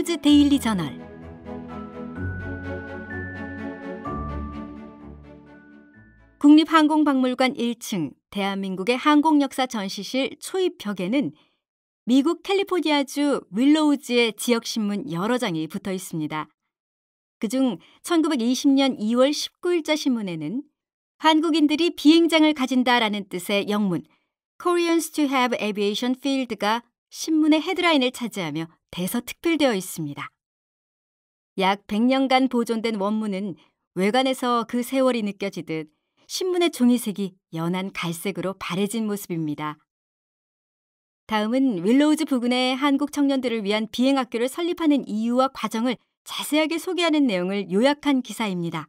히브 데일리 저널 국립항공박물관 1층 대한민국의 항공역사 전시실 초입 벽에는 미국 캘리포니아주 윌로우즈의 지역신문 여러 장이 붙어 있습니다. 그중 1920년 2월 19일자 신문에는 한국인들이 비행장을 가진다라는 뜻의 영문 Koreans to have aviation field가 신문의 헤드라인을 차지하며 대서특필되어 있습니다. 약 100년간 보존된 원문은 외관에서 그 세월이 느껴지듯 신문의 종이색이 연한 갈색으로 바래진 모습입니다. 다음은 윌로우즈 부근에 한국 청년들을 위한 비행학교를 설립하는 이유와 과정을 자세하게 소개하는 내용을 요약한 기사입니다.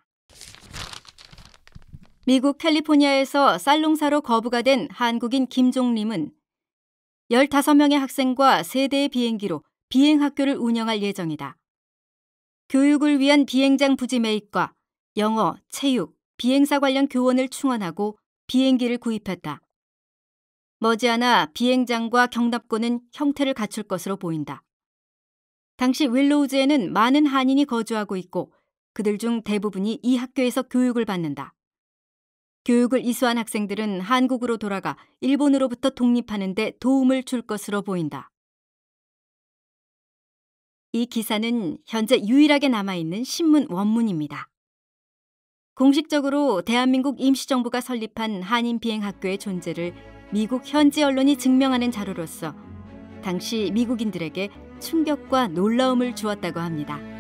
미국 캘리포니아에서 쌀농사로 거부가 된 한국인 김종림은 15명의 학생과 세대의 비행기로 비행학교를 운영할 예정이다. 교육을 위한 비행장 부지 매입과 영어, 체육, 비행사 관련 교원을 충원하고 비행기를 구입했다. 머지않아 비행장과 경납고는 형태를 갖출 것으로 보인다. 당시 윌로우즈에는 많은 한인이 거주하고 있고 그들 중 대부분이 이 학교에서 교육을 받는다. 교육을 이수한 학생들은 한국으로 돌아가 일본으로부터 독립하는 데 도움을 줄 것으로 보인다. 이 기사는 현재 유일하게 남아있는 신문 원문입니다. 공식적으로 대한민국 임시정부가 설립한 한인 비행학교의 존재를 미국 현지 언론이 증명하는 자료로서 당시 미국인들에게 충격과 놀라움을 주었다고 합니다.